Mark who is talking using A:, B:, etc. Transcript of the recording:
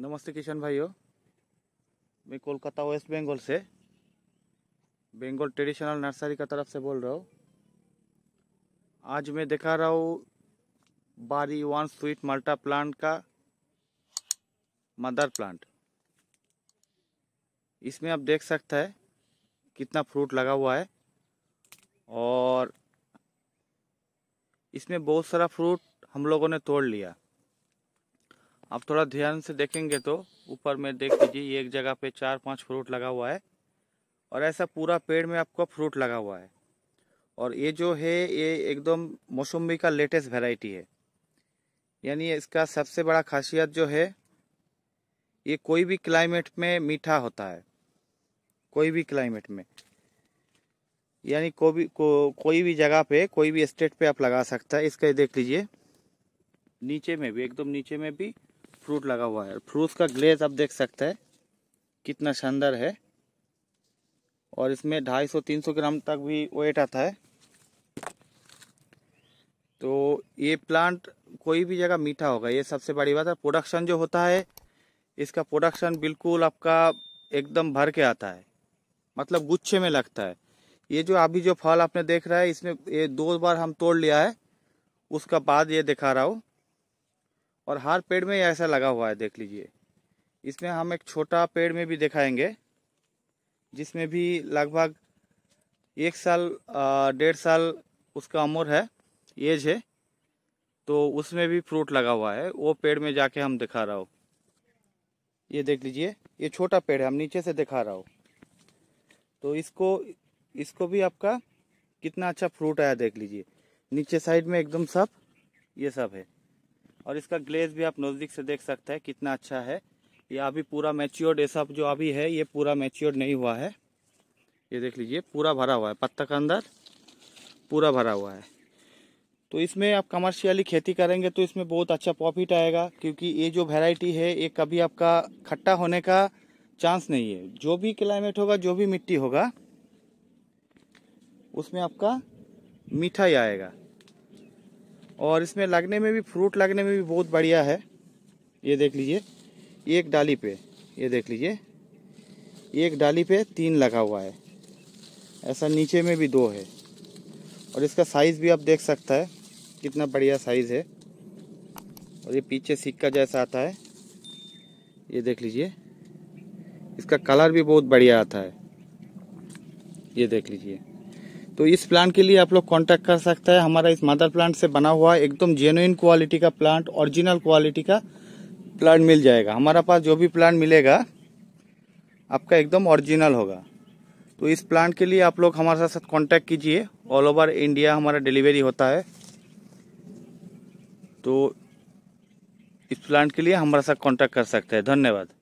A: नमस्ते किशन भाइयों मैं कोलकाता वेस्ट बंगाल से बंगाल ट्रेडिशनल नर्सरी का तरफ से बोल रहा हूँ आज मैं दिखा रहा हूँ बारी वन स्वीट मल्टा प्लांट का मदर प्लांट इसमें आप देख सकते हैं कितना फ्रूट लगा हुआ है और इसमें बहुत सारा फ्रूट हम लोगों ने तोड़ लिया आप थोड़ा ध्यान से देखेंगे तो ऊपर में देख लीजिए एक जगह पे चार पांच फ्रूट लगा हुआ है और ऐसा पूरा पेड़ में आपका फ्रूट लगा हुआ है और ये जो है ये एकदम मौसम्बी का लेटेस्ट वेराइटी है यानी इसका सबसे बड़ा खासियत जो है ये कोई भी क्लाइमेट में मीठा होता है कोई भी क्लाइमेट में यानी को भी को, कोई भी जगह पे कोई भी स्टेट पे आप लगा सकता है इसका देख लीजिए नीचे में भी एकदम नीचे में भी फ्रूट लगा हुआ है फ्रूट का ग्लेज आप देख सकते हैं कितना शानदार है और इसमें 250-300 ग्राम तक भी वेट आता है तो ये प्लांट कोई भी जगह मीठा होगा ये सबसे बड़ी बात है प्रोडक्शन जो होता है इसका प्रोडक्शन बिल्कुल आपका एकदम भर के आता है मतलब गुच्छे में लगता है ये जो अभी जो फल आपने देख रहा है इसमें ये दो बार हम तोड़ लिया है उसका बाद ये दिखा रहा हूँ और हर पेड़ में ऐसा लगा हुआ है देख लीजिए इसमें हम एक छोटा पेड़ में भी दिखाएंगे जिसमें भी लगभग एक साल डेढ़ साल उसका उम्र है एज है तो उसमें भी फ्रूट लगा हुआ है वो पेड़ में जाके हम दिखा रहा हो ये देख लीजिए ये छोटा पेड़ है हम नीचे से दिखा रहा हो तो इसको इसको भी आपका कितना अच्छा फ्रूट आया देख लीजिए नीचे साइड में एकदम सब ये सब है और इसका ग्लेज भी आप नज़दीक से देख सकते हैं कितना अच्छा है ये अभी पूरा मेच्योर्ड ये सब जो अभी है ये पूरा मेच्योर्ड नहीं हुआ है ये देख लीजिए पूरा भरा हुआ है पत्ता का अंदर पूरा भरा हुआ है तो इसमें आप कमर्शियली खेती करेंगे तो इसमें बहुत अच्छा प्रॉफिट आएगा क्योंकि ये जो वेराइटी है ये कभी आपका खट्टा होने का चांस नहीं है जो भी क्लाइमेट होगा जो भी मिट्टी होगा उसमें आपका मीठा ही आएगा और इसमें लगने में भी फ्रूट लगने में भी बहुत बढ़िया है ये देख लीजिए एक डाली पे ये देख लीजिए एक डाली पे तीन लगा हुआ है ऐसा नीचे में भी दो है और इसका साइज़ भी आप देख सकता है कितना बढ़िया साइज़ है और ये पीछे सिक्का जैसा आता है ये देख लीजिए इसका कलर भी बहुत बढ़िया आता है ये देख लीजिए तो इस प्लांट के लिए आप लोग कांटेक्ट कर सकते हैं हमारा इस मदर प्लांट से बना हुआ एकदम जेनुइन क्वालिटी का प्लांट ओरिजिनल क्वालिटी का प्लांट मिल जाएगा हमारा पास जो भी प्लांट मिलेगा आपका एकदम ओरिजिनल होगा तो इस प्लांट के लिए आप लोग हमारे साथ कॉन्टैक्ट कीजिए ऑल ओवर इंडिया हमारा डिलीवरी होता है तो इस प्लांट के लिए हमारे साथ कॉन्टैक्ट कर सकते हैं धन्यवाद